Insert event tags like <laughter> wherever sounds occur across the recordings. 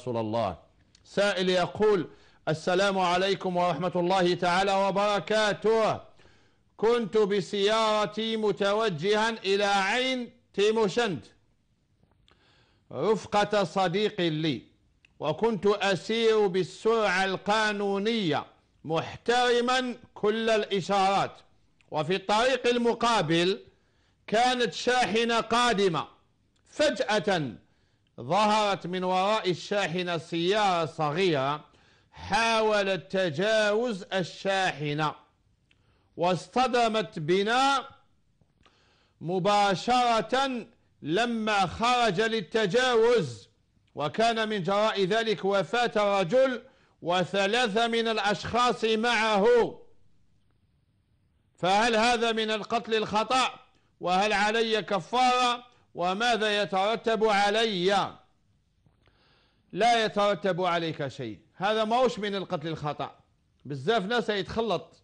رسول الله سائل يقول السلام عليكم ورحمة الله تعالى وبركاته كنت بسيارتي متوجها إلى عين تيموشند رفقة صديق لي وكنت أسير بالسرعة القانونية محترما كل الإشارات وفي الطريق المقابل كانت شاحنة قادمة فجأة ظهرت من وراء الشاحنة سيارة صغيرة حاولت تجاوز الشاحنة واصطدمت بنا مباشرة لما خرج للتجاوز وكان من جراء ذلك وفاة رجل وثلاثة من الأشخاص معه فهل هذا من القتل الخطأ وهل علي كفارة وماذا يترتب علي لا يترتب عليك شيء هذا ماوش من القتل الخطأ بزاف ناس يتخلط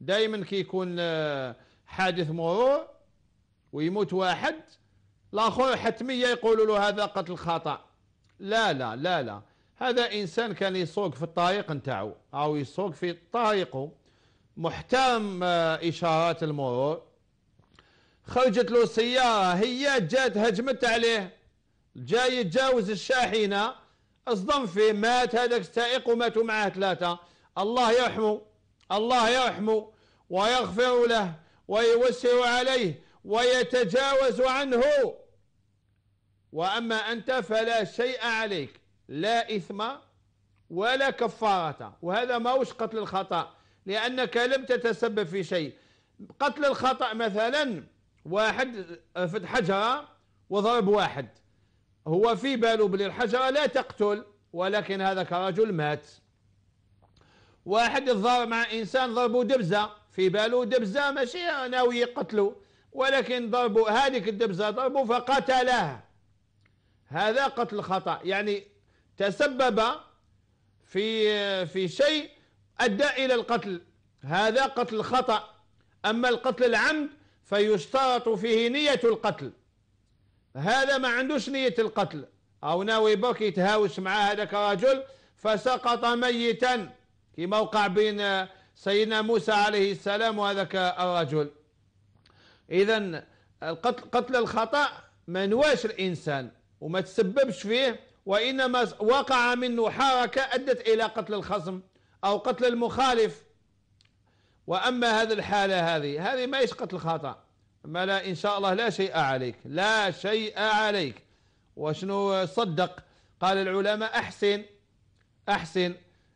دائما كي يكون آه، حادث مرور ويموت واحد الاخر حتميه يقولوا له هذا قتل خطا لا لا لا لا هذا انسان كان يسوق في الطريق نتاعو او يسوق في طريقه محترم آه، اشارات المرور خرجت له سياره هي جات هجمت عليه جاي يتجاوز الشاحنه اصدم فيه مات هذاك السائق وماتوا معاه ثلاثة الله يرحمه الله يرحمه ويغفر له ويوسع عليه ويتجاوز عنه وأما أنت فلا شيء عليك لا إثم ولا كفارة وهذا ما هوش قتل الخطأ لأنك لم تتسبب في شيء قتل الخطأ مثلا واحد فتح حجرة وضرب واحد هو في باله بالحجرة لا تقتل ولكن هذا كرجل مات واحد ضرب مع إنسان ضربه دبزة في باله دبزة ماشي ناوي يقتله ولكن ضربه هذيك الدبزة ضربه فقتله هذا قتل خطأ يعني تسبب في في شيء أدى إلى القتل هذا قتل خطأ أما القتل العمد فيشترط فيه نية القتل هذا ما عندوش نية القتل أو ناوي بك يتهاوش مع هذاك الرجل فسقط ميتا في موقع بين آه، سيدنا موسى عليه السلام وهذاك الرجل إذا القتل قتل الخطأ ما نواش الإنسان وما تسببش فيه وإنما وقع منه حركة أدت إلى قتل الخصم أو قتل المخالف وأما هذه الحالة هذه هذه ما قتل خطأ ما لا إن شاء الله لا شيء عليك لا شيء عليك وشنو صدق قال العلماء أحسن أحسن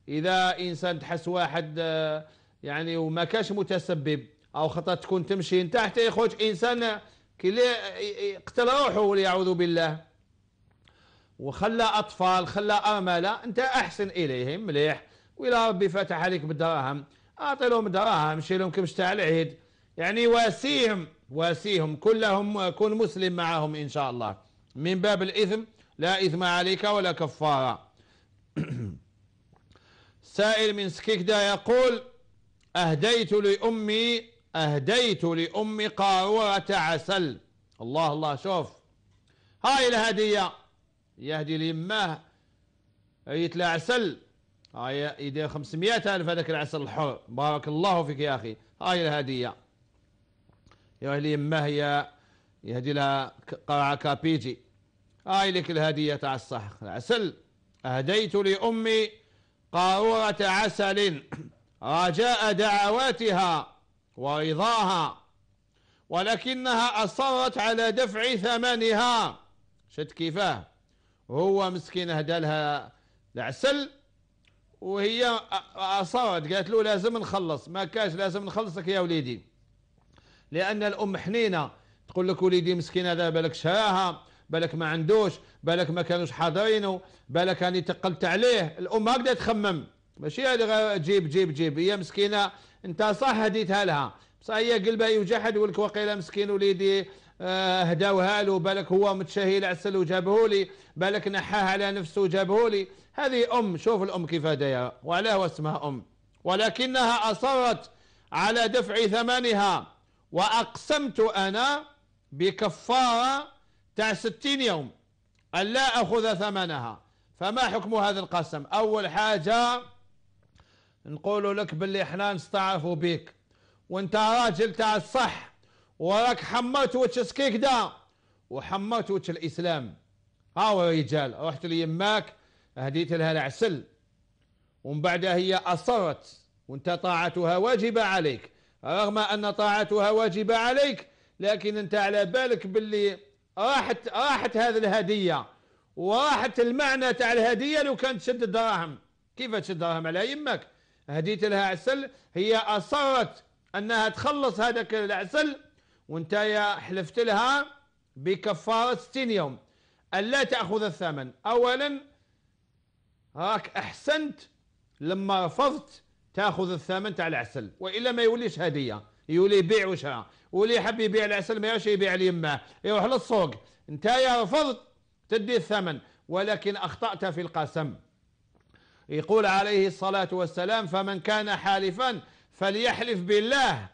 إذا إنسان تحس واحد آه، يعني وما كاش متسبب أو خطأ تكون تمشي انت حتى يخرج إنسان كي قتل روحه وليعوذ بالله وخلى أطفال خلى أمالة أنت أحسن إليهم مليح وإلى ربي فتح عليك بالدراهم أعطي لهم دراهم شي لهم تاع العيد يعني واسيهم واسيهم كلهم كن مسلم معهم إن شاء الله من باب الإثم لا إثم عليك ولا كفارة <clears throat> سائل من سكيكدا يقول أهديت لأمي أهديت لأمي قارورة عسل الله الله شوف هاي الهدية يهدي ليماه ريت العسل هاي يدير خمسمائة ألف هذاك العسل الحر بارك الله فيك يا أخي هاي الهدية ما هي يهدي لها قاعة كابيتي هاي لك الهدية تاع الصح العسل أهديت لأمي قارورة عسل <clears throat> رجاء دعواتها ورضاها ولكنها أصرت على دفع ثمنها شد كيفاه هو مسكين هدى لها العسل وهي أصرت قالت له لازم نخلص ما كاش لازم نخلصك يا وليدي لأن الأم حنينة تقول لك وليدي مسكين هذا بالك شاها بالك ما عندوش بالك ما كانوش حاضرينه بالك راني تقلت عليه الأم هكذا تخمم ماشي هذا جيب جيب جيب هي مسكينة أنت صح هديتها لها بصح هي قلبها يقول ولك وقيلة مسكين وليدي آه، هداوها له بالك هو متشهي العسل وجابه لي بالك نحاه على نفسه وجابه لي هذه أم شوف الأم كيف هدايا وعلاه اسمها أم ولكنها أصرت على دفع ثمنها وأقسمت أنا بكفارة تاع ستين يوم أن لا أخذ ثمنها فما حكم هذا القسم أول حاجة نقول لك باللي احنا نستعرفوا بك وانت راجل تاع الصح وراك حمرت وجه دا وحمرت وجه الإسلام ها هو رجال رحت ليماك هديت لها العسل ومن بعدها هي أصرت وانت طاعتها واجبة عليك رغم أن طاعتها واجبة عليك لكن أنت على بالك باللي راحت راحت هذه الهدية وراحت المعنى تاع الهدية لو كانت تشد الدراهم كيف تشد الدراهم على يمك هديت لها عسل هي أصرت أنها تخلص هذاك العسل وانت حلفت لها بكفارة 60 يوم ألا تأخذ الثمن أولا راك أحسنت لما رفضت تاخذ الثمن تاع العسل والا ما يوليش هديه يولي بيع وشراء واللي يحب يبيع العسل ما ياش يبيع ليماه يروح للسوق انت رفضت تدي الثمن ولكن اخطات في القسم يقول عليه الصلاه والسلام فمن كان حالفا فليحلف بالله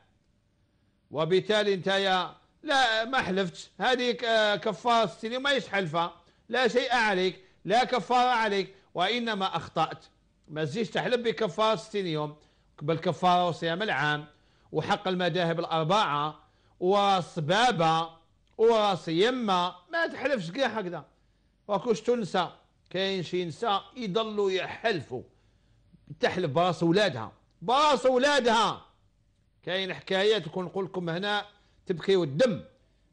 وبالتالي انت يا لا ما حلفتش هذه كفاره 60 يوم حلفه لا شيء عليك لا كفاره عليك وانما اخطات ما تزيدش تحلب بكفارة 60 يوم قبل كفارة وصيام العام وحق المذاهب الأربعة وصبابة وراس يما ما تحلفش كاع هكذا وكوش تنسى كاين شي نساء يضلوا يحلفوا تحلف براس ولادها براس ولادها كاين حكايات كون نقول لكم هنا تبكي والدم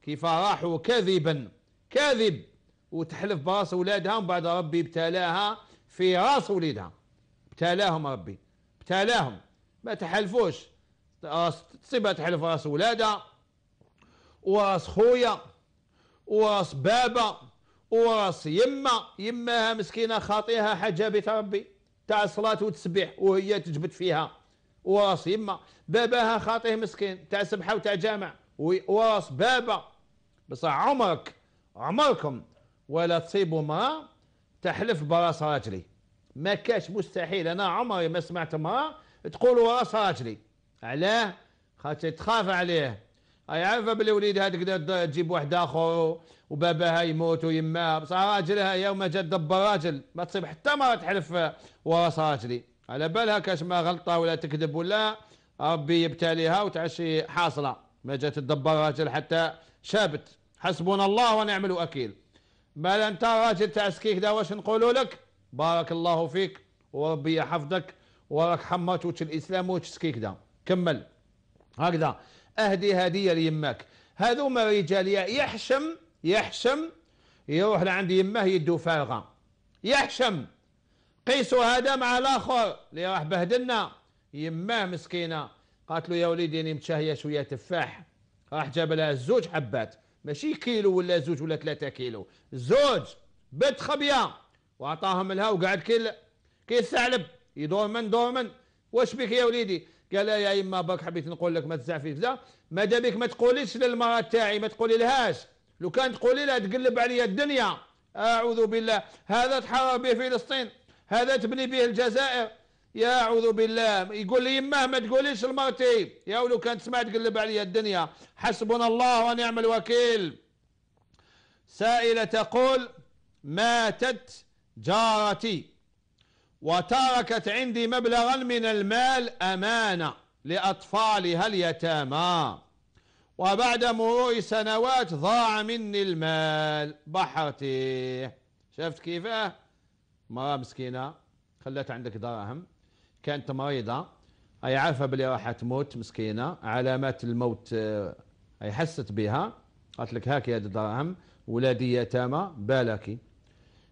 كيف راحوا كذبا كاذب وتحلف براس ولادها ومن بعد ربي ابتلاها في راس وليدها ابتلاهم ربي ابتلاهم ما تحلفوش تصيبها تحلف راس ولادها وراس خويا وراس بابا وراس يما يماها مسكينه خاطيها حاجه بيت ربي تاع الصلاه وتسبيح وهي تجبد فيها وراس يما باباها خاطيه مسكين تاع سبحه وتاع جامع وراس بابا بصح عمرك عمركم ولا تصيبوا ما تحلف براس راجلي ما كاش مستحيل انا عمري ما سمعت امراه تقول راس راجلي علاه خاطر تخاف عليه اي عارفه بلي وليد هذاك تجيب واحد اخر وباباها يموت ويماها بصح راجلها يوم جا دبر راجل ما تصيب حتى ما تحلف وراس راجلي على بالها كاش ما غلطه ولا تكذب ولا ربي يبتليها وتعشي حاصله ما جات تدبر راجل حتى شابت حسبنا الله ونعم الوكيل مال انت راجل تاع سكيك دا واش نقولوا لك بارك الله فيك وربي يحفظك وراك حمرت وتش الاسلام وتش كيكدا كمل هكذا اهدي هديه ليماك هذوما رجال يحشم يحشم يروح لعند يماه يدو فارغه يحشم قيسوا هذا مع الاخر اللي راح بهدلنا يماه مسكينه قالت له يا وليدي راني متشهيه شويه تفاح راح جاب لها زوج حبات ماشي كيلو ولا زوج ولا ثلاثة كيلو زوج بنت خبيه واعطاهم لها وقعد كي كي الثعلب من يدورمن من واش بك يا وليدي قال يا يما برك حبيت نقول لك ما تزعفيش لا ما بك ما تقوليش للمراه تاعي ما تقولي لهاش لو كان تقولي لها تقلب عليا الدنيا اعوذ بالله هذا تحرر به فلسطين هذا تبني به الجزائر يا اعوذ بالله يقول لي يماه ما تقوليش لمرتي يا ولو كان تسمع تقلب عليا الدنيا حسبنا الله ونعم الوكيل سائله تقول ماتت جارتي وتركت عندي مبلغا من المال أمانة لأطفالها اليتامى وبعد مرور سنوات ضاع مني المال بحرتي شفت كيف مرأة مسكينة خلت عندك دراهم كانت مريضة هي عارفة بلي راح تموت مسكينة علامات الموت آه، هي حست بها قالت لك هاك يا دراهم ولادي يتامى بالكي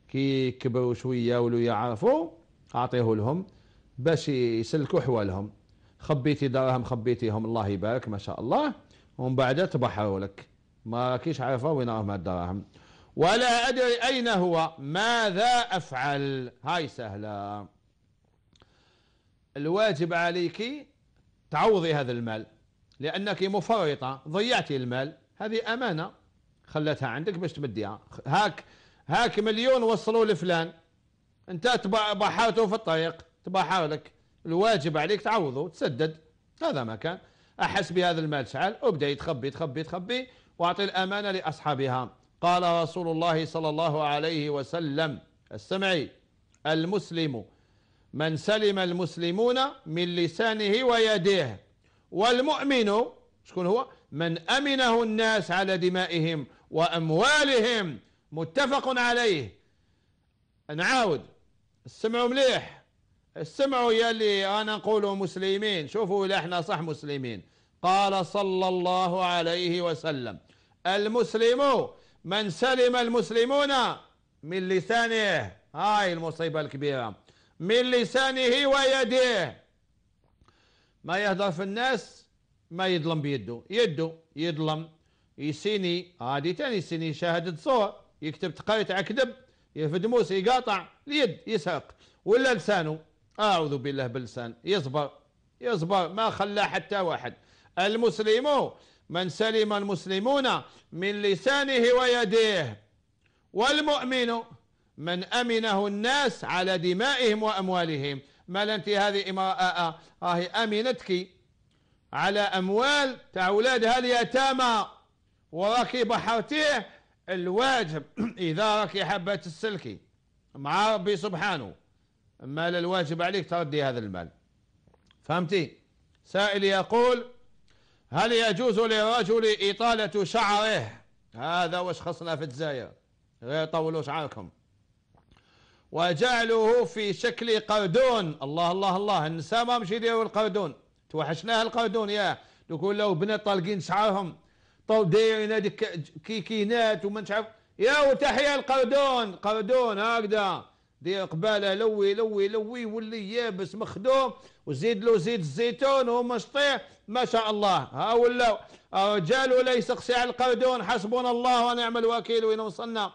كي كبروا شويه ولو يعرفوا اعطيه لهم باش يسلكوا حوالهم خبيتي دراهم خبيتيهم الله يبارك ما شاء الله ومن بعد تبحروا لك ما راكيش عارفه وين راهم الدراهم ولا ادري اين هو ماذا افعل هاي سهله الواجب عليك تعوضي هذا المال لانك مفرطه ضيعتي المال هذه امانه خلتها عندك باش تمديها هاك هاك مليون وصلوا لفلان انت تباحاته في الطريق تباحوا لك الواجب عليك تعوضه تسدد هذا ما كان أحس بهذا المال شعال أبدأ يتخبي يتخبي يتخبي وأعطي الأمانة لأصحابها قال رسول الله صلى الله عليه وسلم السمعي المسلم من سلم المسلمون من لسانه ويديه والمؤمن شكون هو من أمنه الناس على دمائهم وأموالهم متفق عليه نعاود اسمعوا مليح اسمعوا يا اللي انا نقولوا مسلمين شوفوا الى احنا صح مسلمين قال صلى الله عليه وسلم المسلم من سلم المسلمون من لسانه هاي المصيبة الكبيرة من لسانه ويديه ما يهدر في الناس ما يظلم بيده يده يظلم يسيني عادي تاني يسيني شهادة صور يكتب تقايت عكدب موسى يقاطع اليد يسرق ولا لسانه أعوذ بالله باللسان يصبر يصبر ما خلى حتى واحد المسلم من سلم المسلمون من لسانه ويديه والمؤمن من أمنه الناس على دمائهم وأموالهم ما أنت هذه امرأة راهي أمنتك على أموال تاع أولادها اليتامى وراكي بحرتيه الواجب <clears throat> إذا راك حبات السلكي مع ربي سبحانه المال الواجب عليك تردي هذا المال فهمتي سائل يقول هل يجوز للرجل إطالة شعره هذا واش خصنا في الجزائر غير طولوا شعركم وجعله في شكل قردون الله الله الله النساء ما مش يديروا القردون توحشناه القردون يا نقول لو بنات طالقين شعرهم طو دايرين هذيك كيكينات وما عارف يا وتحيا القردون قردون هكذا دير قباله لوي لوي لوي ولي يابس مخدوم وزيد له زيت الزيتون ومشطيح ما شاء الله ها ولا رجال ليس على القردون حسبنا الله ونعم الوكيل وين وصلنا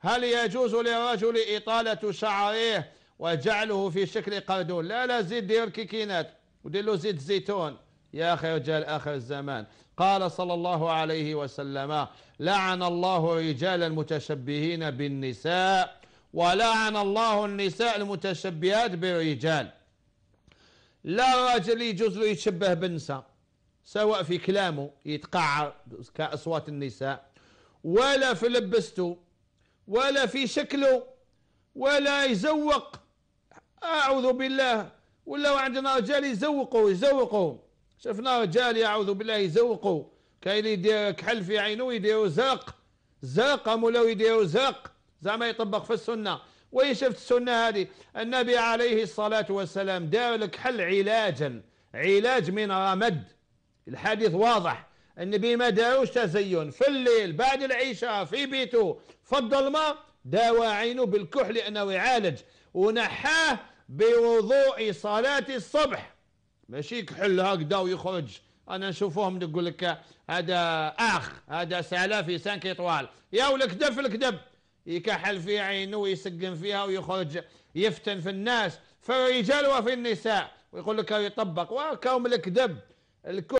هل يجوز للرجل إطالة شعره وجعله في شكل قردون لا لا زيد دير كيكينات ودير له زيت الزيتون يا أخي رجال آخر الزمان قال صلى الله عليه وسلم لعن الله رجال المتشبهين بالنساء ولعن الله النساء المتشبهات بالرجال لا رجل يجوز له يتشبه بالنساء سواء في كلامه يتقعر كأصوات النساء ولا في لبسته ولا في شكله ولا يزوق أعوذ بالله ولا عندنا رجال يزوقوا يزوقوا شفنا رجال يعوذ بالله يزوقوا كاين يدير كحل في عينه يديروا زاق زاق مولاو يديروا زاق زعما يطبق في السنه وين شفت السنه هذه النبي عليه الصلاه والسلام دار لك حل علاجا علاج من رمد الحديث واضح النبي ما داروش تزين في الليل بعد العشاء في بيته في الظلمه داوى عينه بالكحل لانه يعالج ونحاه بوضوء صلاه الصبح ماشي كحل هكذا ويخرج انا نشوفوهم نقول لك هذا اخ هذا سلافي سانك طوال يا والكذب في الكذب يكحل في عينه ويسقم فيها ويخرج يفتن في الناس في الرجال وفي النساء ويقول لك يطبق وكاهم الكذب